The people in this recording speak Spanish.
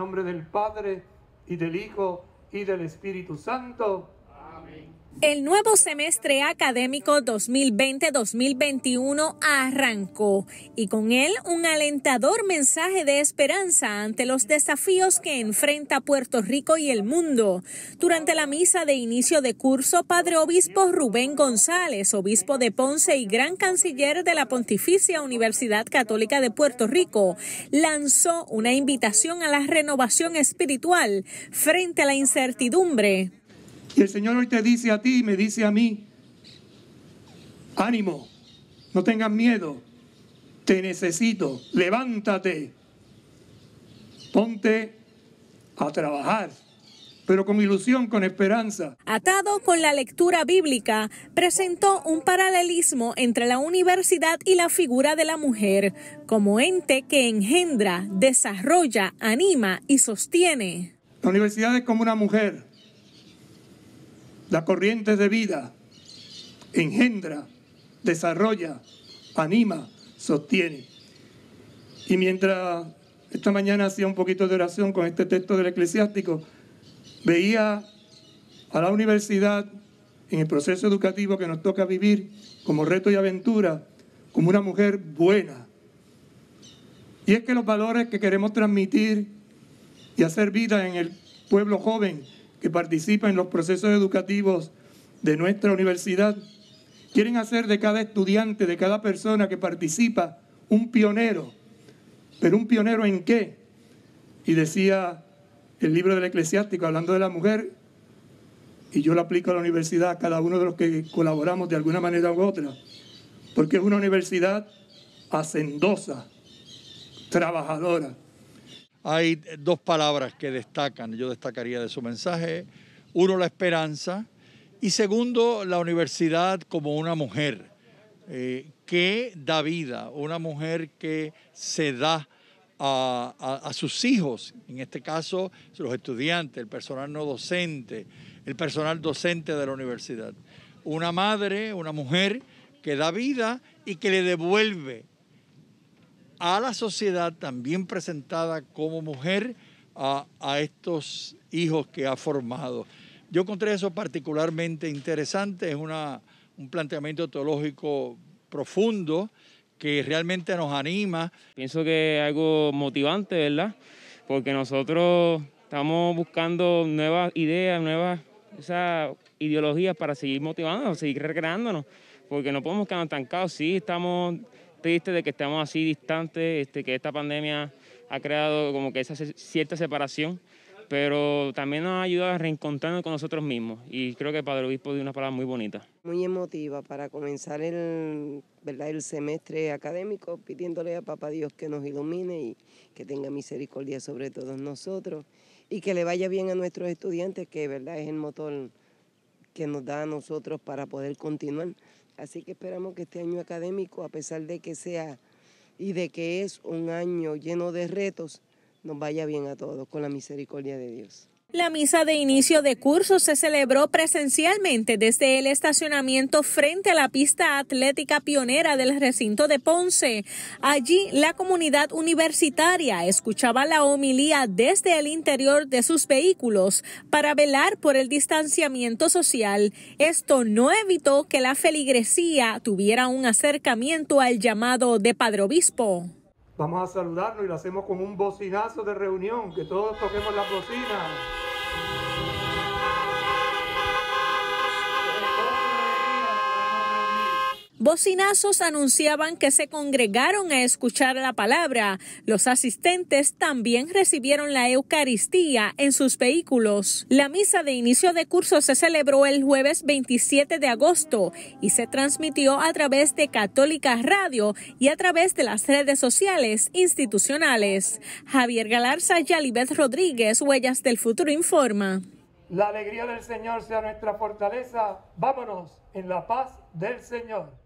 nombre del Padre, y del Hijo, y del Espíritu Santo. El nuevo semestre académico 2020-2021 arrancó y con él un alentador mensaje de esperanza ante los desafíos que enfrenta Puerto Rico y el mundo. Durante la misa de inicio de curso, Padre Obispo Rubén González, obispo de Ponce y gran canciller de la Pontificia Universidad Católica de Puerto Rico, lanzó una invitación a la renovación espiritual frente a la incertidumbre y el Señor hoy te dice a ti y me dice a mí, ánimo, no tengas miedo, te necesito, levántate, ponte a trabajar pero con ilusión, con esperanza. Atado con la lectura bíblica, presentó un paralelismo entre la universidad y la figura de la mujer como ente que engendra, desarrolla, anima y sostiene. La universidad es como una mujer la corriente de vida engendra, desarrolla, anima, sostiene. Y mientras esta mañana hacía un poquito de oración con este texto del eclesiástico, veía a la universidad en el proceso educativo que nos toca vivir como reto y aventura, como una mujer buena. Y es que los valores que queremos transmitir y hacer vida en el pueblo joven que participa en los procesos educativos de nuestra universidad, quieren hacer de cada estudiante, de cada persona que participa, un pionero. ¿Pero un pionero en qué? Y decía el libro del eclesiástico, hablando de la mujer, y yo lo aplico a la universidad, a cada uno de los que colaboramos de alguna manera u otra, porque es una universidad hacendosa, trabajadora, hay dos palabras que destacan, yo destacaría de su mensaje. Uno, la esperanza y segundo, la universidad como una mujer eh, que da vida, una mujer que se da a, a, sus hijos, en este caso los estudiantes, el personal no docente, el personal docente de la universidad. Una madre, una mujer que da vida y que le devuelve a la sociedad, también presentada como mujer, a, estos hijos que ha formado. Yo encontré eso particularmente interesante, es una, un planteamiento teológico profundo que realmente nos anima. Pienso que es algo motivante, ¿verdad? Porque nosotros estamos buscando nuevas ideas, nuevas ideologías para seguir motivándonos, seguir recreándonos, porque no podemos quedarnos estancados, sí, estamos triste de que estemos así distantes, este, que esta pandemia ha creado como que esa cierta separación, pero también nos ha ayudado a reencontrarnos con nosotros mismos y creo que Padre Obispo dio una palabra muy bonita. Muy emotiva para comenzar el, el semestre académico pidiéndole a Papá Dios que nos ilumine y que tenga misericordia sobre todos nosotros y que le vaya bien a nuestros estudiantes, que verdad es el motor que nos da a nosotros para poder continuar Así que esperamos que este año académico, a pesar de que sea y de que es un año lleno de retos, nos vaya bien a todos, con la misericordia de Dios. La misa de inicio de curso se celebró presencialmente desde el estacionamiento frente a la pista atlética pionera del recinto de Ponce. Allí la comunidad universitaria escuchaba la homilía desde el interior de sus vehículos para velar por el distanciamiento social. Esto no evitó que la feligresía tuviera un acercamiento al llamado de Padre Obispo vamos a saludarnos y lo hacemos con un bocinazo de reunión, que todos toquemos las bocinas. Bocinazos anunciaban que se congregaron a escuchar la palabra. Los asistentes también recibieron la Eucaristía en sus vehículos. La misa de inicio de curso se celebró el jueves 27 de agosto y se transmitió a través de Católica Radio y a través de las redes sociales institucionales. Javier Galarza, y Yalibet Rodríguez, Huellas del Futuro Informa. La alegría del Señor sea nuestra fortaleza. Vámonos en la paz del Señor.